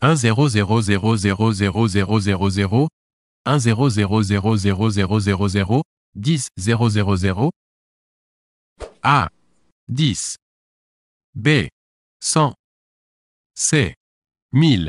1 0 0 0 0 0 0 0 0 1 0 0 0 0 0 0 0 10 0 0 0 A 10 B 100 C 1000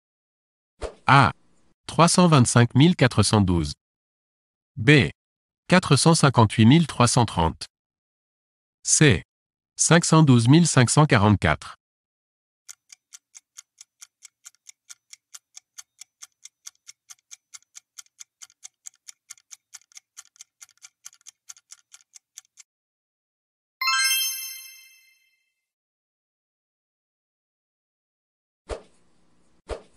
A trois cent vingt-cinq mille quatre cent douze B quatre cent cinquante-huit mille trois cent trente C cinq cent douze mille cinq cent quarante-quatre.